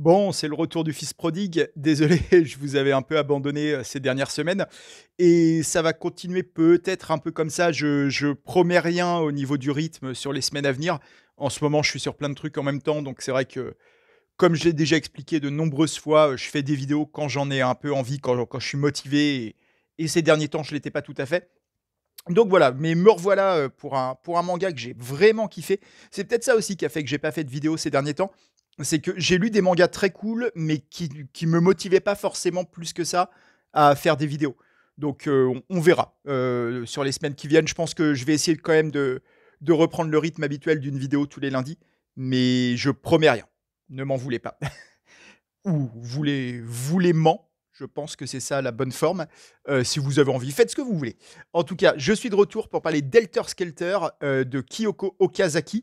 Bon, c'est le retour du fils prodigue. Désolé, je vous avais un peu abandonné euh, ces dernières semaines. Et ça va continuer peut-être un peu comme ça. Je, promets rien au niveau du rythme sur les semaines à venir. En ce moment, je suis sur plein de trucs en même temps. Donc c'est vrai que, comme je l'ai déjà expliqué de nombreuses fois, euh, je fais des vidéos quand j'en ai un peu envie, quand, je suis motivé. Et, ces derniers temps, je ne l'étais pas tout à fait. Donc voilà, mais me revoilà euh, pour un, pour un manga que j'ai vraiment kiffé. C'est peut-être ça aussi qui a fait que j'ai pas fait de vidéo ces derniers temps c'est que j'ai lu des mangas très cool, mais qui, ne me motivaient pas forcément plus que ça à faire des vidéos. Donc euh, on, verra euh, sur les semaines qui viennent. Je pense que je vais essayer quand même de, reprendre le rythme habituel d'une vidéo tous les lundis, mais je promets rien. Ne m'en voulez pas. Ou voulez, voulez ment. Je pense que c'est ça la bonne forme. Euh, si vous avez envie, faites ce que vous voulez. En tout cas, je suis de retour pour parler d'Elter Skelter de Kyoko Okazaki.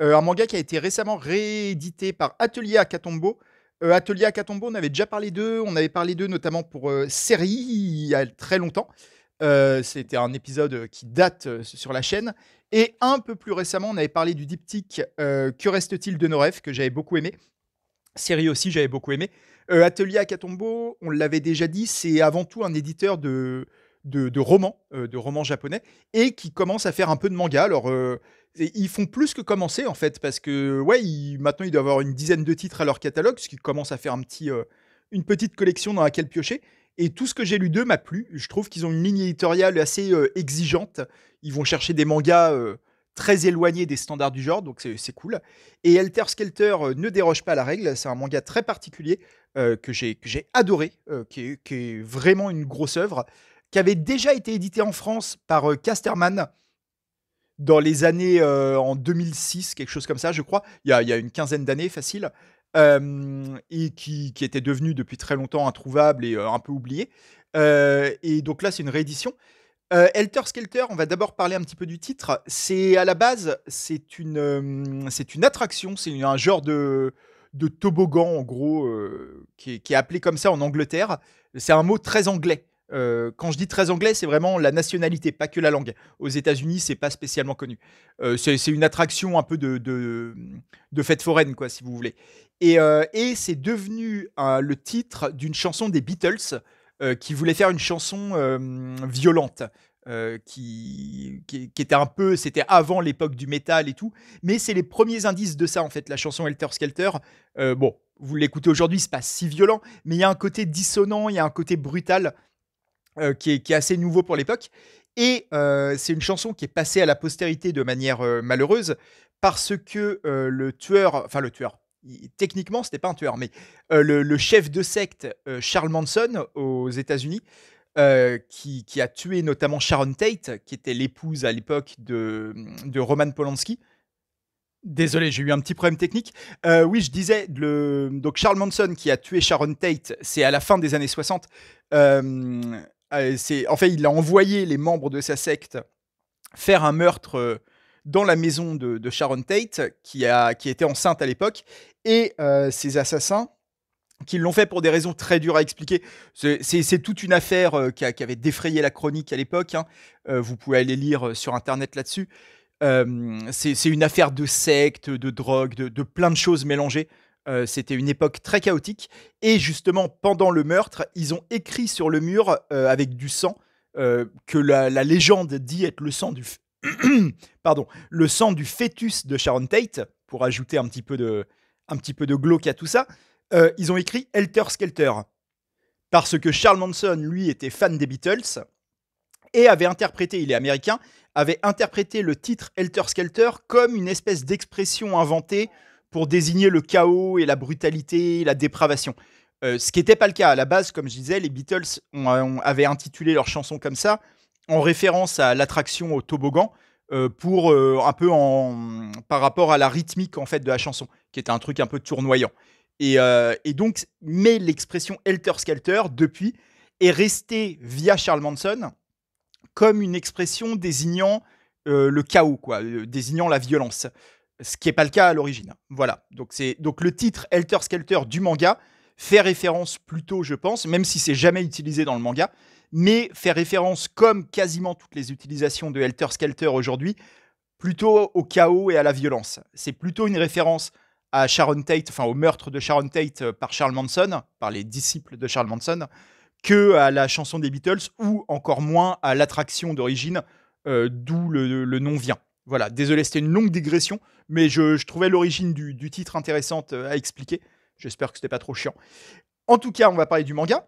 Euh, un manga qui a été récemment réédité par Atelier Akatombo. Euh, Atelier Akatombo, on avait déjà parlé d'eux. On avait parlé d'eux notamment pour euh, série il y a très longtemps. C'était un épisode qui date sur la chaîne. Et un peu plus récemment, on avait parlé du diptyque Que reste-t-il de nos rêves que j'avais beaucoup aimé. Série aussi, j'avais beaucoup aimé. Atelier Akatombo, on l'avait déjà dit, c'est avant tout un éditeur de, de, romans, euh, de romans japonais, et qui commencent à faire un peu de manga. Alors, euh, ils font plus que commencer, en fait, parce que, ouais, maintenant, ils doivent avoir une dizaine de titres à leur catalogue, ce qui commence à faire un petit, euh, une petite collection dans laquelle piocher. Et tout ce que j'ai lu d'eux m'a plu. Je trouve qu'ils ont une ligne éditoriale assez exigeante. Ils vont chercher des mangas très éloignés des standards du genre, donc c'est cool. Et Alter Skelter ne déroge pas à la règle, c'est un manga très particulier que j'ai adoré, qui, est, qui, est, vraiment une grosse œuvre qui avait déjà été édité en France par euh, Casterman dans les années euh, en 2006, quelque chose comme ça, je crois. Il y a, une quinzaine d'années, facile. Euh, et qui, était devenu depuis très longtemps introuvable et un peu oublié. et donc là, c'est une réédition. Euh, Helter Skelter, on va d'abord parler un petit peu du titre. C'est à la base, c'est une, attraction, c'est un genre de, toboggan en gros qui, est, appelé comme ça en Angleterre. C'est un mot très anglais. Euh, quand je dis très anglais, c'est vraiment la nationalité, pas que la langue. Aux États-Unis, c'est pas spécialement connu. Euh, c'est une attraction un peu de, de, fête foraine, quoi, si vous voulez. Et, euh, et c'est devenu le titre d'une chanson des Beatles qui voulait faire une chanson violente. Qui, qui, était un peu, c'était avant l'époque du métal et tout, mais c'est les premiers indices de ça en fait, la chanson Helter Skelter. bon, vous l'écoutez aujourd'hui, c'est pas si violent, mais il y a un côté dissonant, il y a un côté brutal euh, qui, est, assez nouveau pour l'époque. Et euh, c'est une chanson qui est passée à la postérité de manière euh, malheureuse parce que le tueur, enfin le tueur, Techniquement, techniquement c'était pas un tueur, mais le, chef de secte Charles Manson aux États-Unis, qui, a tué notamment Sharon Tate, qui était l'épouse à l'époque de, de, Roman Polanski. Désolé, j'ai eu un petit problème technique. oui, je disais, le... donc Charles Manson qui a tué Sharon Tate, c'est à la fin des années 60. Euh, en fait, il a envoyé les membres de sa secte faire un meurtre euh, dans la maison de, Sharon Tate, qui, qui était enceinte à l'époque, et ses euh, assassins, qui l'ont fait pour des raisons très dures à expliquer. C'est toute une affaire qui, avait défrayé la chronique à l'époque. Hein. vous pouvez aller lire sur Internet là-dessus. c'est une affaire de secte, de drogue, de plein de choses mélangées. Euh, c'était une époque très chaotique. Et justement, pendant le meurtre, ils ont écrit sur le mur euh, avec du sang euh, que la, légende dit être le sang du, pardon, le sang du fœtus de Sharon Tate, pour ajouter un petit peu de, un petit peu de glauque à tout ça. ils ont écrit Helter Skelter parce que Charles Manson, lui, était fan des Beatles et avait interprété, il est américain, avait interprété le titre Helter Skelter comme une espèce d'expression inventée pour désigner le chaos et la brutalité, la dépravation. Euh, ce qui n'était pas le cas. À la base, comme je disais, les Beatles avaient intitulé leur chanson comme ça, en référence à l'attraction au toboggan, euh, pour euh, un peu en, par rapport à la rythmique en fait de la chanson, qui était un truc un peu tournoyant. Et, donc, mais l'expression Helter Skelter, depuis, est restée via Charles Manson comme une expression désignant le chaos, quoi, désignant la violence ce qui n'est pas le cas à l'origine. Hein. Voilà. Donc, c'est, donc le titre Helter Skelter du manga fait référence plutôt, je pense, même si c'est jamais utilisé dans le manga, mais fait référence, comme quasiment toutes les utilisations de Helter Skelter aujourd'hui, plutôt au chaos et à la violence. C'est plutôt une référence à Sharon Tate, enfin au meurtre de Sharon Tate euh, par Charles Manson, par les disciples de Charles Manson, que à la chanson des Beatles ou encore moins à l'attraction d'origine euh, d'où le nom vient. Voilà, désolé, c'était une longue digression, mais je, trouvais l'origine du, titre intéressante euh, à expliquer. J'espère que c'était pas trop chiant. En tout cas, on va parler du manga,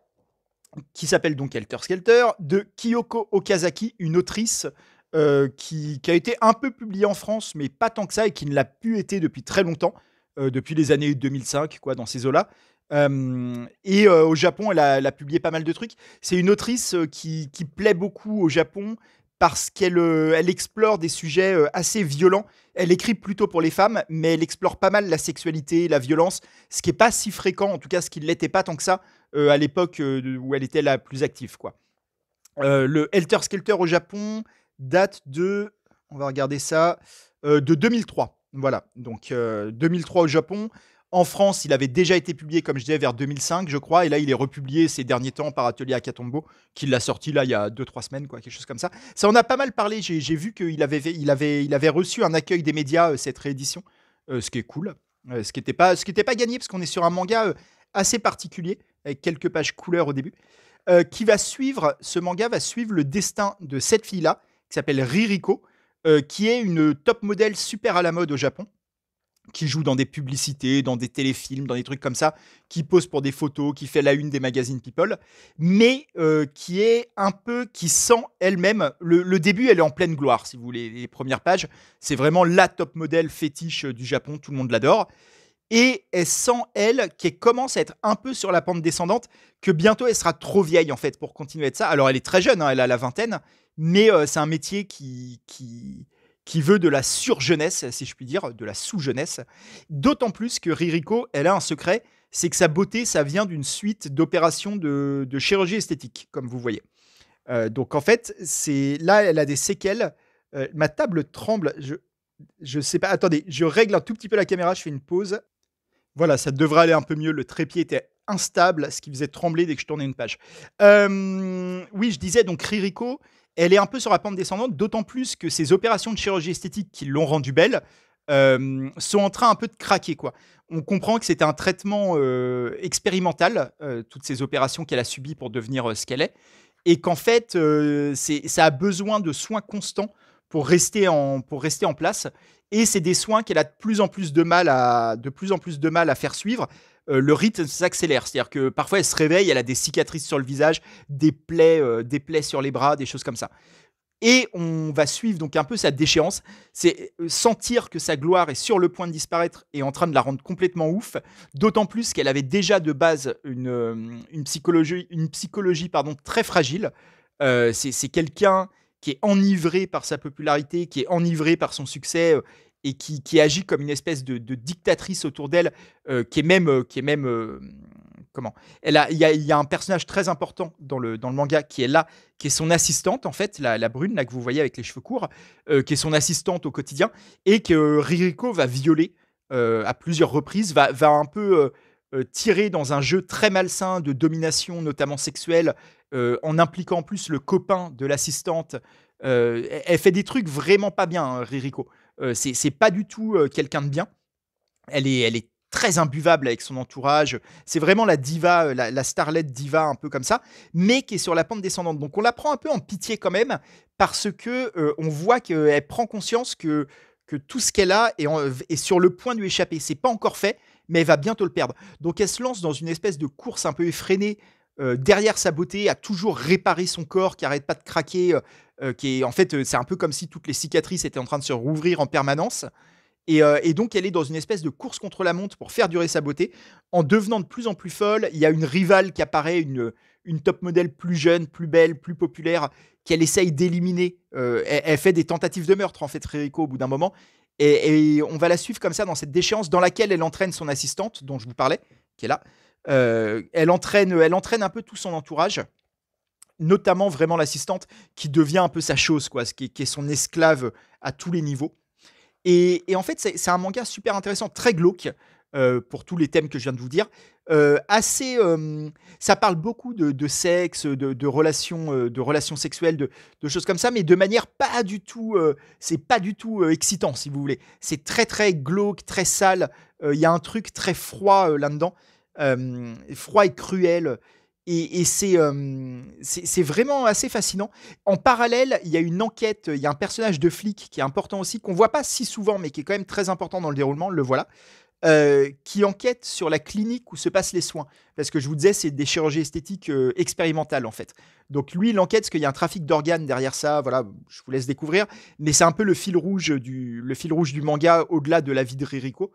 qui s'appelle donc Helter Skelter, de Kiyoko Okazaki, une autrice euh, qui, a été un peu publiée en France, mais pas tant que ça, et qui ne l'a plus été depuis très longtemps, euh, depuis les années 2005, quoi, dans ces eaux-là. et au Japon, elle a, publié pas mal de trucs. C'est une autrice qui, plaît beaucoup au Japon parce qu'elle euh, elle explore des sujets euh, assez violents. Elle écrit plutôt pour les femmes, mais elle explore pas mal la sexualité, la violence, ce qui n'est pas si fréquent, en tout cas ce qui ne l'était pas tant que ça euh, à l'époque où elle était la plus active. Quoi. le Helter Skelter au Japon date de, on va regarder ça, de 2003. Voilà, donc 2003 au Japon. En France, il avait déjà été publié, comme je disais, vers 2005, je crois, et là, il est republié ces derniers temps par Atelier Akatombo, qui l'a sorti là il y a 2-3 semaines, quoi, quelque chose comme ça. Ça en a pas mal parlé, j'ai vu qu'il avait, il avait, il avait reçu un accueil des médias, euh, cette réédition, euh, ce qui est cool, euh, ce qui n'était pas, pas gagné, parce qu'on est sur un manga assez particulier, avec quelques pages couleur au début, qui va suivre, ce manga va suivre le destin de cette fille-là, qui s'appelle Ririko, qui est une top modèle super à la mode au Japon, qui joue dans des publicités, dans des téléfilms, dans des trucs comme ça, qui pose pour des photos, qui fait la une des magazines People, mais euh, qui est un peu, qui sent elle-même, le, début, elle est en pleine gloire, si vous voulez, les premières pages, c'est vraiment la top modèle fétiche euh, du Japon, tout le monde l'adore, et elle sent, elle, qu'elle commence à être un peu sur la pente descendante, que bientôt elle sera trop vieille, en fait, pour continuer à être ça. Alors, elle est très jeune, hein, elle a la vingtaine, mais euh, c'est un métier qui... qui qui veut de la surjeunesse, si je puis dire, de la sous-jeunesse. D'autant plus que Ririko, elle a un secret, c'est que sa beauté, ça vient d'une suite d'opérations de, chirurgie esthétique, comme vous voyez. Euh, donc en fait, c'est là, elle a des séquelles. Euh, ma table tremble. Je ne sais pas. Attendez, je règle un tout petit peu la caméra. Je fais une pause. Voilà, ça devrait aller un peu mieux. Le trépied était instable, ce qui faisait trembler dès que je tournais une page. Euh, oui, je disais donc Ririko, elle est un peu sur la pente descendante, d'autant plus que ces opérations de chirurgie esthétique qui l'ont rendue belle euh, sont en train un peu de craquer. Quoi. On comprend que c'était un traitement euh, expérimental, euh, toutes ces opérations qu'elle a subies pour devenir ce qu'elle est, et qu'en fait, ça a besoin de soins constants pour rester en, pour rester en place. Et c'est des soins qu'elle a de plus en plus de mal à, de plus en plus de mal à faire suivre, euh, le rythme s'accélère. C'est-à-dire que parfois, elle se réveille, elle a des cicatrices sur le visage, des plaies, euh, des plaies sur les bras, des choses comme ça et on va suivre donc un peu sa déchéance. C'est euh, sentir que sa gloire est sur le point de disparaître et en train de la rendre complètement ouf, d'autant plus qu'elle avait déjà de base une, une psychologie, une psychologie pardon, très fragile. c'est quelqu'un qui est enivré par sa popularité, qui est enivré par son succès et qui, agit comme une espèce de, dictatrice autour d'elle, euh, qui est même, euh, qui est même, euh, comment Elle a, il y, a, un personnage très important dans le dans le manga qui est là, qui est son assistante en fait, la, la brune là que vous voyez avec les cheveux courts, qui est son assistante au quotidien et que Ririko va violer à plusieurs reprises, va va un peu tirer dans un jeu très malsain de domination, notamment sexuelle, en impliquant en plus le copain de l'assistante. elle fait des trucs vraiment pas bien, hein, Ririko. Euh, c'est pas du tout euh, quelqu'un de bien. Elle est, très imbuvable avec son entourage. C'est vraiment la diva, euh, la, starlette diva, un peu comme ça, mais qui est sur la pente descendante. Donc on la prend un peu en pitié quand même, parce que on voit qu'elle prend conscience que, tout ce qu'elle a est, sur le point de lui échapper. C'est pas encore fait, mais elle va bientôt le perdre. Donc elle se lance dans une espèce de course un peu effrénée. derrière sa beauté, à toujours réparer son corps qui arrête pas de craquer, euh, en fait, euh, c'est un peu comme si toutes les cicatrices étaient en train de se rouvrir en permanence. Euh, et, donc, elle est dans une espèce de course contre la montre pour faire durer sa beauté, en devenant de plus en plus folle. Il y a une rivale qui apparaît, une, top modèle plus jeune, plus belle, plus populaire, qu'elle essaye d'éliminer. elle, fait des tentatives de meurtre, en fait, Frérico, au bout d'un moment. Et, on va la suivre comme ça dans cette déchéance dans laquelle elle entraîne son assistante, dont je vous parlais, qui est là. elle, entraîne, elle entraîne un peu tout son entourage notamment vraiment l'assistante qui devient un peu sa chose, quoi, qui, est, son esclave à tous les niveaux. Et, en fait, c'est un manga super intéressant, très glauque. Euh, pour tous les thèmes que je viens de vous dire. Euh, assez, euh, ça parle beaucoup de, sexe, de, relations, de relations sexuelles, de, de, choses comme ça, mais de manière pas du tout, c'est pas du tout excitant si vous voulez. C'est très très glauque, très sale. Il y a un truc très froid là-dedans, froid et cruel. Et, euh, c'est, c'est vraiment assez fascinant. En parallèle, il y a une enquête, il y a un personnage de flic qui est important aussi, qu'on voit pas si souvent, mais qui est quand même très important dans le déroulement, le voilà. Euh, qui enquête sur la clinique où se passent les soins. Parce que je vous disais, c'est des chirurgies esthétiques euh, expérimentales, en fait. Donc lui, il enquête parce qu'il y a un trafic d'organes derrière ça. Voilà, je vous laisse découvrir. Mais c'est un peu le fil rouge du, le fil rouge du manga au-delà de la vie de Ririko.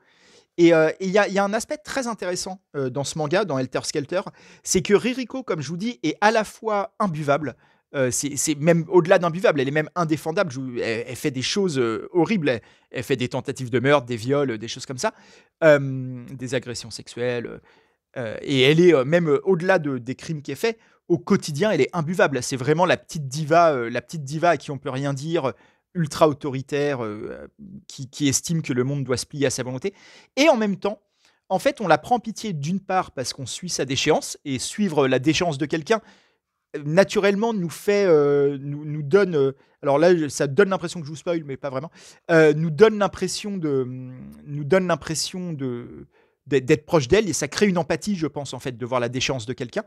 Et euh, il y, a, un aspect très intéressant dans ce manga, dans Helter Skelter, c'est que Ririko, comme je vous dis, est à la fois imbuvable, euh, c'est même au-delà d'imbuvable, elle est même indéfendable. Elle, fait des choses euh, horribles. Elle, fait des tentatives de meurtre, des viols, des choses comme ça, euh, des agressions sexuelles. et elle est même au-delà de, des crimes qu'elle fait, au quotidien, elle est imbuvable. C'est vraiment la petite diva, la petite diva à qui on peut rien dire, ultra autoritaire, qui, estime que le monde doit se plier à sa volonté. Et en même temps, en fait, on la prend pitié d'une part parce qu'on suit sa déchéance, et suivre la déchéance de quelqu'un, naturellement nous fait, euh, nous, nous, donne, euh, alors là ça donne l'impression que je vous spoil, mais pas vraiment, euh, nous donne l'impression de, mm, nous donne l'impression de d'être proche d'elle et ça crée une empathie je pense en fait de voir la déchéance de quelqu'un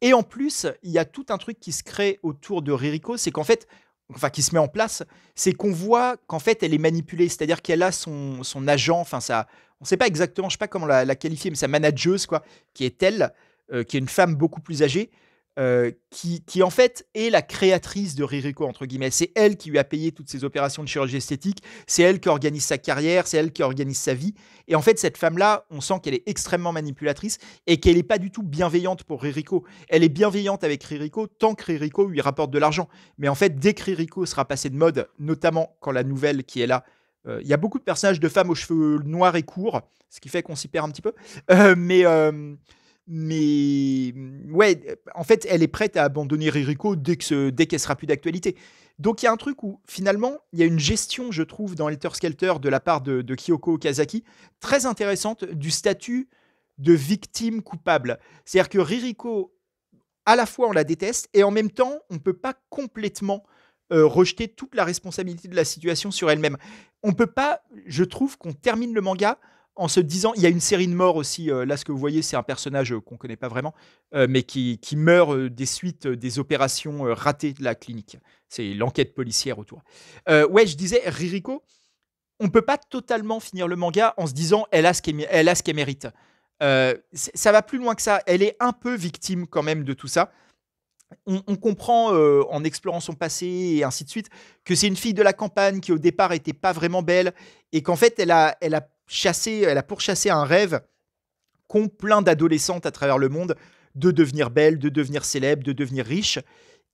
et en plus il y a tout un truc qui se crée autour de Ririko c'est qu'en fait enfin qui se met en place c'est qu'on voit qu'en fait elle est manipulée c'est-à-dire qu'elle a son, agent enfin ça on sait pas exactement je sais pas comment la, la qualifier mais sa manageuse quoi qui est elle qui est une femme beaucoup plus âgée euh, qui, qui, en fait est la créatrice de Ririko entre guillemets. C'est elle qui lui a payé toutes ses opérations de chirurgie esthétique, c'est elle qui organise sa carrière, c'est elle qui organise sa vie. Et en fait, cette femme-là, on sent qu'elle est extrêmement manipulatrice et qu'elle n'est pas du tout bienveillante pour Ririko. Elle est bienveillante avec Ririko tant que Ririko lui rapporte de l'argent. Mais en fait, dès que Ririko sera passé de mode, notamment quand la nouvelle qui est là euh, il y a beaucoup de personnages de femmes aux cheveux noirs et courts, ce qui fait qu'on s'y perd un petit peu. Euh, mais, mais mmh, ouais, en fait, elle est prête à abandonner Ririko dès qu'elle ce sera plus d'actualité. Donc il y a un truc où finalement, il y a une gestion, je trouve, dans Helter Skelter de la part de, Kyoko Okazaki, très intéressante du statut de victime coupable. C'est-à-dire que Ririko, à la fois on la déteste et en même temps, on ne peut pas complètement euh, rejeter toute la responsabilité de la situation sur elle-même. On ne peut pas, je trouve, qu'on termine le manga en se disant, il y a une série de morts aussi. Euh, là, ce que vous voyez, c'est un personnage euh, qu'on ne connaît pas vraiment, euh, mais qui, meurt des suites des opérations ratées de la clinique. C'est l'enquête policière autour. ouais, je disais, Ririko, on peut pas totalement finir le manga en se disant, elle a ce qu'elle mérite. ça va plus loin que ça. Elle est un peu victime quand même de tout ça. On, comprend en explorant son passé et ainsi de suite que c'est une fille de la campagne qui au départ était pas vraiment belle et qu'en fait elle a, elle a chassé, euh, elle a pourchassé un rêve qu'ont plein d'adolescentes à travers le monde de devenir belle, de devenir célèbre, de devenir riche.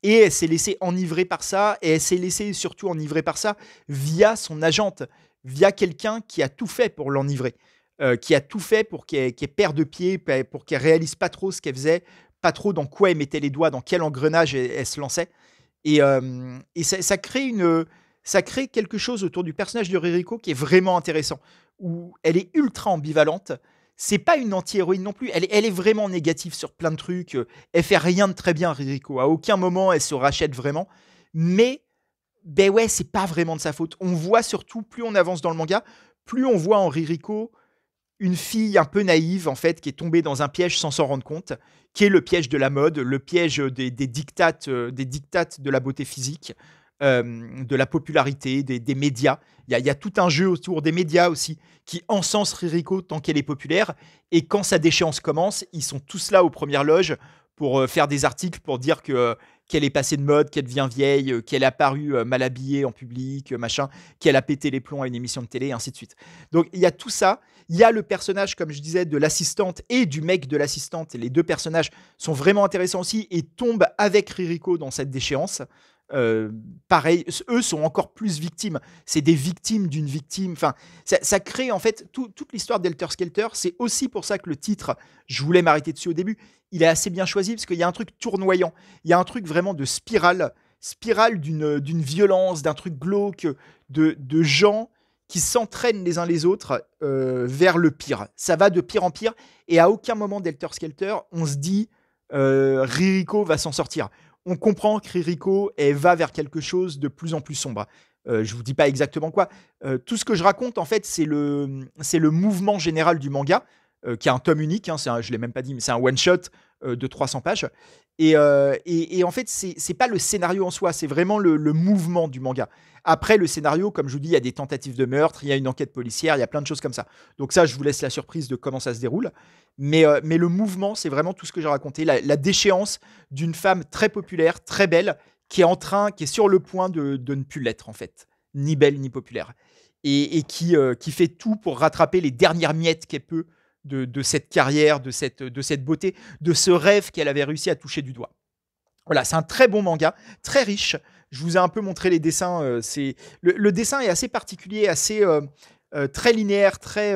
Et elle s'est laissée enivrer par ça, et elle s'est laissée surtout enivrer par ça via son agente, via quelqu'un qui a tout fait pour l'enivrer, euh, qui a tout fait pour qu'elle qu perde de pied, pour qu'elle réalise pas trop ce qu'elle faisait, pas trop dans quoi elle mettait les doigts, dans quel engrenage elle, se lançait. Et, euh, et ça, crée une, ça crée quelque chose autour du personnage de Ririko qui est vraiment intéressant, où elle est ultra ambivalente. C'est pas une anti-héroïne non plus, elle, est vraiment négative sur plein de trucs, elle fait rien de très bien, Ririko. À aucun moment, elle se rachète vraiment. Mais, ben ouais, c'est pas vraiment de sa faute. On voit surtout, plus on avance dans le manga, plus on voit en Ririko une fille un peu naïve, en fait, qui est tombée dans un piège sans s'en rendre compte, qui est le piège de la mode, le piège des, des dictates, euh, des dictates de la beauté physique, euh, de la popularité, des, médias. Il y, a, tout un jeu autour des médias aussi qui encense Ririko tant qu'elle est populaire. Et quand sa déchéance commence, ils sont tous là aux premières loges pour euh, faire des articles pour dire que euh, qu'elle est passée de mode, qu'elle devient vieille, qu'elle est apparue mal habillée en public, machin, qu'elle a pété les plombs à une émission de télé, et ainsi de suite. Donc il y a tout ça. Il y a le personnage, comme je disais, de l'assistante et du mec de l'assistante. Les deux personnages sont vraiment intéressants aussi et tombent avec Ririko dans cette déchéance. Euh, pareil, eux sont encore plus victimes. C'est des victimes d'une victime. Enfin, ça, crée en fait toute l'histoire d'Elter Skelter. C'est aussi pour ça que le titre, je voulais m'arrêter dessus au début, il est assez bien choisi parce qu'il y a un truc tournoyant. Il y a un truc vraiment de spirale, spirale d'une violence, d'un truc glauque, de, de gens qui s'entraînent les uns les autres euh, vers le pire. Ça va de pire en pire et à aucun moment d'Elter Skelter, on se dit euh, Ririko va s'en sortir on comprend que Ririko va vers quelque chose de plus en plus sombre. Je euh, je vous dis pas exactement quoi. Euh, tout ce que je raconte, en fait, c'est le, le mouvement général du manga, euh, qui a un tome unique. Hein, je l'ai même pas dit, mais c'est un one shot de 300 pages. Euh, et, en fait, c'est pas le scénario en soi, c'est vraiment le, mouvement du manga. Après, le scénario, comme je vous dis, il y a des tentatives de meurtre, il y a une enquête policière, il y a plein de choses comme ça. Donc ça, je vous laisse la surprise de comment ça se déroule. Mais, euh, le mouvement, c'est vraiment tout ce que j'ai raconté, la, déchéance d'une femme très populaire, très belle, qui est en train, qui est sur le point de, ne plus l'être, en fait. Ni belle, ni populaire. Et, qui, euh, qui fait tout pour rattraper les dernières miettes qu'elle peut de, cette carrière, de cette, de cette beauté, de ce rêve qu'elle avait réussi à toucher du doigt. Voilà, c'est un très bon manga, très riche. Je vous ai un peu montré les dessins. Euh, c'est le, dessin est assez particulier, assez euh, euh, très linéaire, très.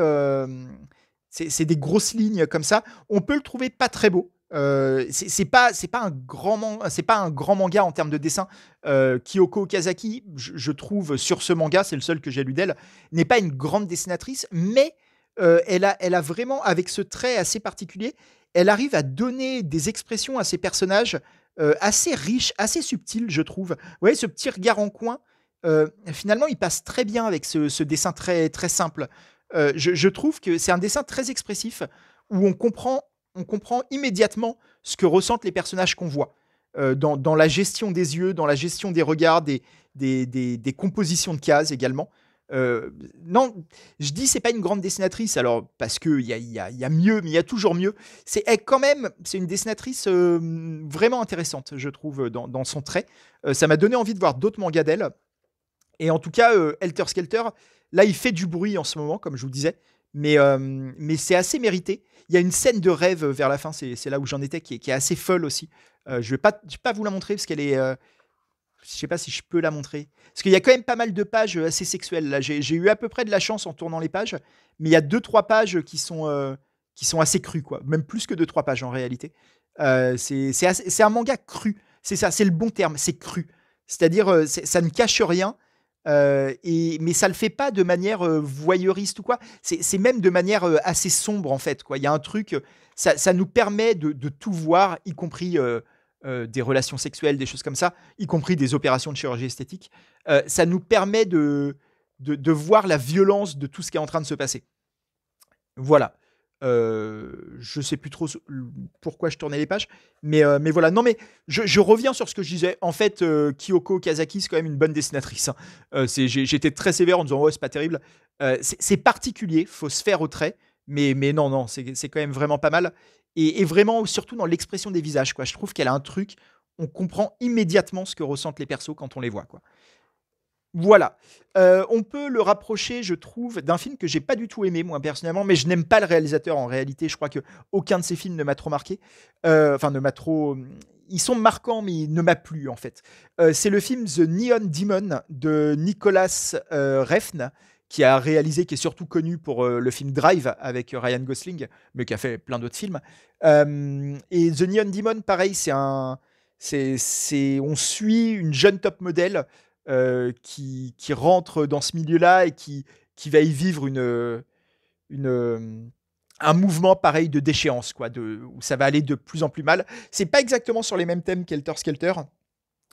c'est des grosses lignes comme ça. On peut le trouver pas très beau. c'est pas c'est pas un grand c'est pas un grand manga en termes de dessin. Kyoko Kazaki, je, trouve sur ce manga, c'est le seul que j'ai lu d'elle, n'est pas une grande dessinatrice, mais euh, elle, a, vraiment, avec ce trait assez particulier, elle arrive à donner des expressions à ses personnages euh, assez riches, assez subtiles, je trouve. Vous voyez, ce petit regard en coin, euh, finalement, il passe très bien avec ce, dessin très, très simple. Je, trouve que c'est un dessin très expressif où on comprend, immédiatement ce que ressentent les personnages qu'on voit. Dans, la gestion des yeux, dans la gestion des regards, des compositions de cases également. Euh, non, je dis c'est pas une grande dessinatrice, alors parce qu'il y a, y, a, mieux, mais il y a toujours mieux. C'est quand même, c'est une dessinatrice euh, vraiment intéressante, je trouve, dans, son trait. Euh, ça m'a donné envie de voir d'autres mangas d'elle. Et en tout cas, Helter Skelter, là, il fait du bruit en ce moment, comme je vous disais, mais, mais c'est assez mérité. Il y a une scène de rêve vers la fin, c'est là où j'en étais, qui est, assez folle aussi. je vais pas, vais pas vous la montrer parce qu'elle est je sais pas si je peux la montrer. Parce qu'il y a quand même pas mal de pages euh, assez sexuelles. Là, j'ai, eu à peu près de la chance en tournant les pages, mais il y a deux trois pages qui sont euh, qui sont assez crues, quoi. Même plus que deux trois pages en réalité. Euh, c'est un manga cru. C'est ça, c'est le bon terme. C'est cru. C'est-à-dire, ça ne cache rien. et, mais ça le fait pas de manière voyeuriste ou quoi. C'est même de manière assez sombre en fait. Quoi. Il y a un truc, ça, ça nous permet de, de tout voir, y compris euh, des relations sexuelles, des choses comme ça, y compris des opérations de chirurgie esthétique, euh, ça nous permet de, de, voir la violence de tout ce qui est en train de se passer. Voilà. Euh, je sais plus trop pourquoi je tournais les pages, mais, euh, mais voilà. Non, mais je, reviens sur ce que je disais. En fait, Kyoko Kazaki, c'est quand même une bonne dessinatrice. Hein. C'est J'étais très sévère en disant Ouais, c'est pas terrible. c'est particulier, faut se faire au trait, mais, mais non, non, c'est quand même vraiment pas mal et, vraiment surtout dans l'expression des visages. Quoi. Je trouve qu'elle a un truc, on comprend immédiatement ce que ressentent les persos quand on les voit. Quoi. Voilà. Euh, on peut le rapprocher, je trouve, d'un film que j'ai pas du tout aimé, moi, personnellement, mais je n'aime pas le réalisateur en réalité. Je crois que aucun de ses films ne m'a trop marqué. Euh, enfin, ne m'a trop. Ils sont marquants, mais il ne m'a plu, en fait. Euh, c'est le film The Neon Demon de Nicolas Refn qui a réalisé, qui est surtout connu pour euh, le film Drive avec euh, Ryan Gosling, mais qui a fait plein d'autres films. et The Neon Demon, pareil, c'est un, c'est, on suit une jeune top modèle euh, qui, qui, rentre dans ce milieu-là et qui, qui va y vivre une, une un mouvement pareil de déchéance, quoi, de, où ça va aller de plus en plus mal. C'est pas exactement sur les mêmes thèmes qu'Elter Skelter,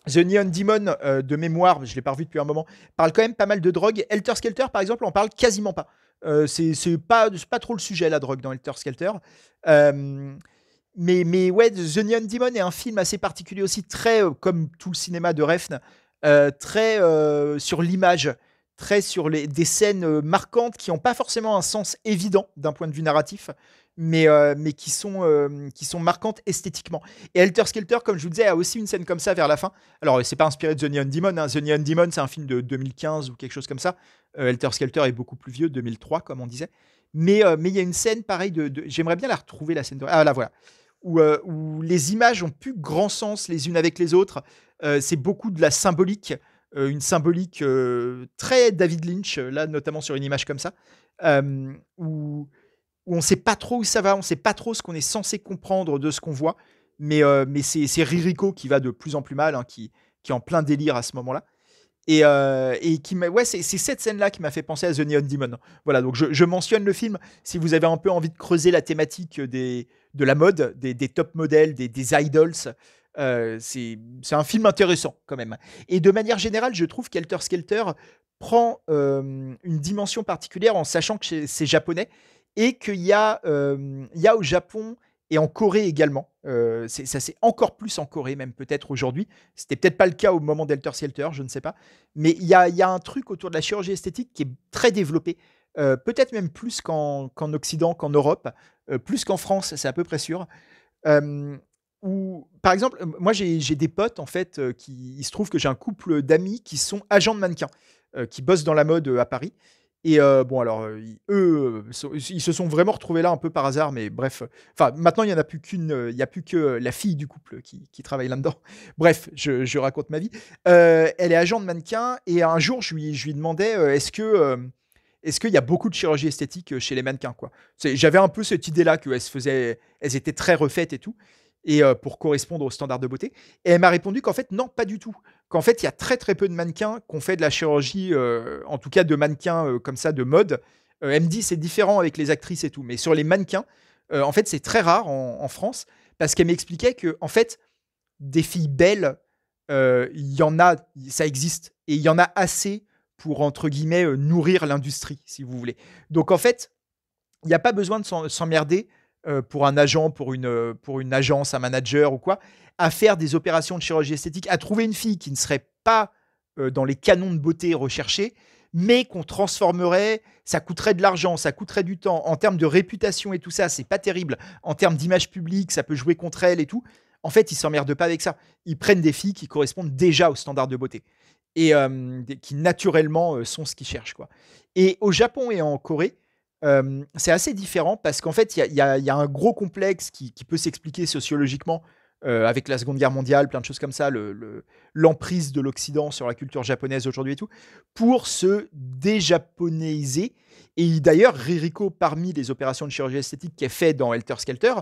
The Neon Demon, euh, de mémoire, je ne l'ai pas revu depuis un moment, parle quand même pas mal de drogue. Helter Skelter, par exemple, on parle quasiment pas. Euh, c'est pas, pas trop le sujet, la drogue, dans Helter Skelter. Euh, mais, mais ouais, The Neon Demon est un film assez particulier aussi, très, euh, comme tout le cinéma de Refn, très sur l'image, très sur des scènes marquantes qui n'ont pas forcément un sens évident d'un point de vue narratif, mais, euh, mais qui, sont, euh, qui sont marquantes esthétiquement. Et Helter Skelter, comme je vous disais, a aussi une scène comme ça vers la fin. Alors, c'est pas inspiré de The Neon Demon. Hein. The Neon Demon, c'est un film de 2015 ou quelque chose comme ça. Euh, Helter Skelter est beaucoup plus vieux, 2003, comme on disait. Mais euh, mais il y a une scène pareille de. J'aimerais bien la retrouver, la scène de. Ah, là, voilà. Où, où les images ont plus grand sens les unes avec les autres. c'est beaucoup de la symbolique. une symbolique très David Lynch, là notamment sur une image comme ça, où où on ne sait pas trop où ça va, on ne sait pas trop ce qu'on est censé comprendre de ce qu'on voit. Mais, euh, mais c'est Ririko qui va de plus en plus mal, hein, qui, qui est en plein délire à ce moment-là. Et, euh, et, qui ouais, c'est cette scène-là qui m'a fait penser à The Neon Demon. Voilà, donc je, mentionne le film si vous avez un peu envie de creuser la thématique des, de la mode, des, top modèles, des, idols. Euh, c'est un film intéressant quand même. Et de manière générale, je trouve qu'Elter Skelter prend une dimension particulière en sachant que c'est japonais et qu'il y, a, il y a au Japon et en Corée également. ça c'est encore plus en Corée même peut-être aujourd'hui. C'était peut-être pas le cas au moment d'Elter shelter je ne sais pas. Mais il y a, y a, un truc autour de la chirurgie esthétique qui est très développé. peut-être même plus qu'en Occident, qu'en Europe, plus qu'en France, c'est à peu près sûr. Ou par exemple, moi j'ai des potes en fait qui, il se trouve que j'ai un couple d'amis qui sont agents de mannequins, qui bossent dans la mode à Paris. Et bon, alors, eux, ils se sont vraiment retrouvés là un peu par hasard, mais bref. Enfin, maintenant, il n'y en a plus qu'une, il y a plus que la fille du couple qui, travaille là-dedans. Bref, je, raconte ma vie. elle est agent de mannequin, et un jour, je lui, je lui demandais est-ce que. est-ce qu'il y a beaucoup de chirurgie esthétique chez les mannequins quoi J'avais un peu cette idée-là qu'elles faisaient, elles étaient très refaites et tout, et pour correspondre aux standards de beauté. Et elle m'a répondu qu'en fait non, pas du tout qu'en fait, il y a très très peu de mannequins qu'on fait de la chirurgie, euh, en tout cas de mannequins euh, comme ça, de mode. Euh, dit c'est différent avec les actrices et tout, mais sur les mannequins, euh, en fait, c'est très rare en, en France, parce qu'elle m'expliquait que, en fait, des filles belles, il y en a, ça existe, et il y en a assez pour, entre guillemets, nourrir l'industrie, si vous voulez. Donc, en fait, il n'y a pas besoin de s'emmerder euh, pour un agent, pour une, euh, pour une agence, un manager ou quoi, à faire des opérations de chirurgie esthétique, à trouver une fille qui ne serait pas euh, dans les canons de beauté recherchés, mais qu'on transformerait, ça coûterait de l'argent, ça coûterait du temps, en termes de réputation et tout ça, c'est pas terrible, en termes d'image publique, ça peut jouer contre elle et tout. En fait, ils s'emmerdent pas avec ça. Ils prennent des filles qui correspondent déjà aux standards de beauté et qui naturellement sont ce qu'ils cherchent. Quoi. Et au Japon et en Corée, c'est assez différent parce qu'en fait, il y, a un gros complexe qui, peut s'expliquer sociologiquement avec la Seconde Guerre mondiale, plein de choses comme ça, l'emprise de l'Occident sur la culture japonaise aujourd'hui et tout, pour se déjaponaiser. Et d'ailleurs, Ririko, parmi les opérations de chirurgie esthétique qu'elle fait dans Helter Skelter,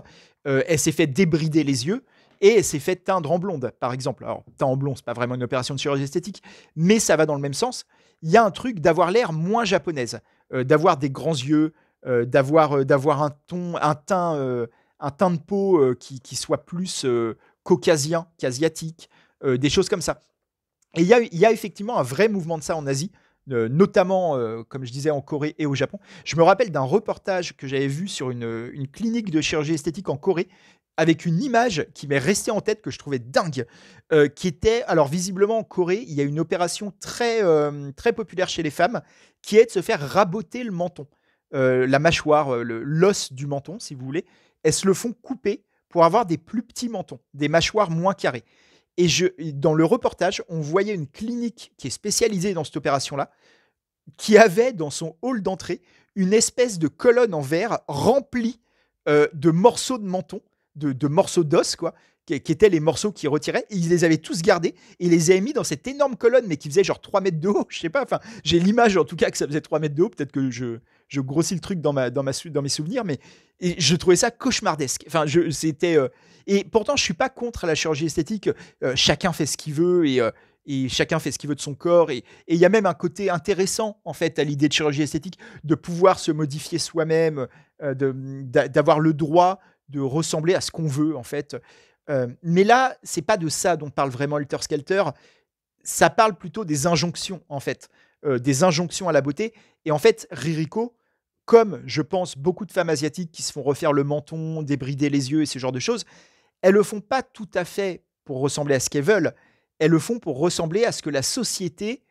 elle s'est fait débrider les yeux et elle s'est fait teindre en blonde, par exemple. Alors, teindre en blond, c'est pas vraiment une opération de chirurgie esthétique, mais ça va dans le même sens. Il y a un truc d'avoir l'air moins japonaise. Euh, d'avoir des grands yeux, euh, d'avoir euh, d'avoir un ton, un teint, un teint de peau qui, soit plus caucasien qu'asiatique, des choses comme ça. Et il y, y a, effectivement un vrai mouvement de ça en Asie, notamment, comme je disais, en Corée et au Japon. Je me rappelle d'un reportage que j'avais vu sur une, une, clinique de chirurgie esthétique en Corée avec une image qui m'est restée en tête que je trouvais dingue, euh, qui était, alors visiblement en Corée, il y a une opération très, euh, très populaire chez les femmes, qui est de se faire raboter le menton, euh, la mâchoire, l'os du menton, si vous voulez. Elles se le font couper pour avoir des plus petits mentons, des mâchoires moins carrées. Et je, dans le reportage, on voyait une clinique qui est spécialisée dans cette opération-là, qui avait dans son hall d'entrée une espèce de colonne en verre remplie de morceaux de menton de, morceaux d'os, quoi, qui, étaient les morceaux qu'ils retiraient. ils les avaient tous gardés et les avaient mis dans cette énorme colonne, mais qui faisait genre 3 mètres de haut. Je sais pas, enfin, j'ai l'image en tout cas que ça faisait 3 mètres de haut. Peut-être que je, grossis le truc dans, ma, dans, ma, dans mes souvenirs, mais je trouvais ça cauchemardesque. Enfin, je, c'était, euh, et pourtant, je suis pas contre la chirurgie esthétique. Euh, chacun fait ce qu'il veut euh, et. chacun fait ce qu'il veut de son corps. Et il y a même un côté intéressant, en fait, à l'idée de chirurgie esthétique, de pouvoir se modifier soi-même, d'avoir le droit de ressembler à ce qu'on veut, en fait. Euh, mais là, c'est pas de ça dont parle vraiment *Alter Skelter. Ça parle plutôt des injonctions, en fait. Euh, des injonctions à la beauté. Et en fait, Ririko, comme je pense beaucoup de femmes asiatiques qui se font refaire le menton, débrider les yeux et ce genre de choses, elles le font pas tout à fait pour ressembler à ce qu'elles veulent. Elles le font pour ressembler à ce que la société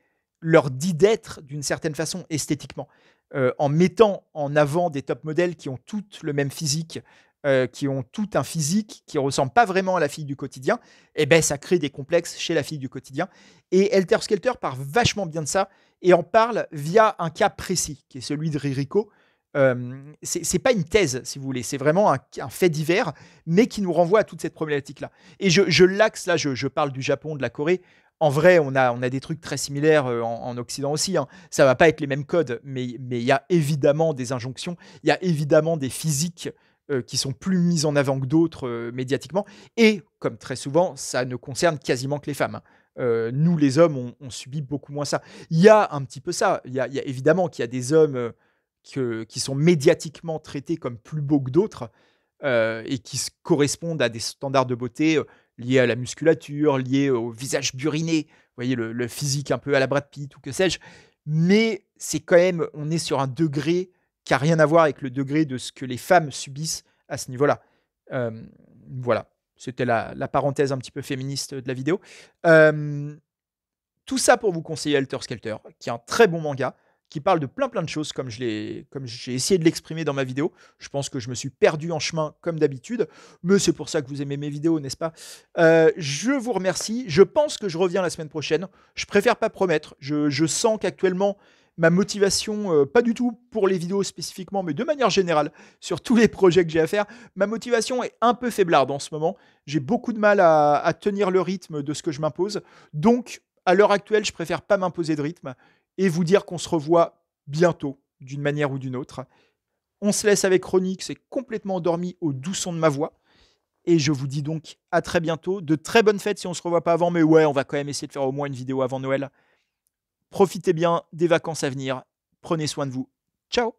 leur dit d'être d'une certaine façon esthétiquement. Euh, en mettant en avant des top modèles qui ont toutes le même physique, euh, qui ont tout un physique qui ressemble pas vraiment à la fille du quotidien, et eh ben ça crée des complexes chez la fille du quotidien. Et Elter Skelter part vachement bien de ça et en parle via un cas précis, qui est celui de Ririko. Euh, c'est pas une thèse, si vous voulez, c'est vraiment un, fait divers, mais qui nous renvoie à toute cette problématique-là. Et je, l'axe, là, je, parle du Japon, de la Corée, en vrai, on a, on a des trucs très similaires euh, en, Occident aussi. Hein. Ça va pas être les mêmes codes, mais il y a évidemment des injonctions, il y a évidemment des physiques euh, qui sont plus mises en avant que d'autres euh, médiatiquement. Et comme très souvent, ça ne concerne quasiment que les femmes. Hein. Euh, nous, les hommes, on, subit beaucoup moins ça. Il y a un petit peu ça. Il y a, évidemment qu'il y a des hommes qui sont médiatiquement traités comme plus beaux que d'autres et qui correspondent à des standards de beauté liés à la musculature, liés au visage buriné, vous voyez, le, le physique un peu à la Brad Pitt ou que sais-je. Mais c'est quand même, on est sur un degré qui rien à voir avec le degré de ce que les femmes subissent à ce niveau-là. Euh, voilà, c'était la, parenthèse un petit peu féministe de la vidéo. Euh, tout ça pour vous conseiller Alter Skelter, qui est un très bon manga, qui parle de plein plein de choses, comme j'ai essayé de l'exprimer dans ma vidéo. Je pense que je me suis perdu en chemin, comme d'habitude, mais c'est pour ça que vous aimez mes vidéos, n'est-ce pas euh, Je vous remercie. Je pense que je reviens la semaine prochaine. Je préfère pas promettre. Je, je sens qu'actuellement, ma motivation, euh, pas du tout pour les vidéos spécifiquement, mais de manière générale, sur tous les projets que j'ai à faire, ma motivation est un peu faiblarde en ce moment. J'ai beaucoup de mal à, tenir le rythme de ce que je m'impose. Donc, à l'heure actuelle, je préfère pas m'imposer de rythme et vous dire qu'on se revoit bientôt, d'une manière ou d'une autre. On se laisse avec Ronix c'est complètement endormi au doux son de ma voix. Et je vous dis donc à très bientôt. De très bonnes fêtes si on ne se revoit pas avant, mais ouais, on va quand même essayer de faire au moins une vidéo avant Noël. Profitez bien des vacances à venir. Prenez soin de vous. Ciao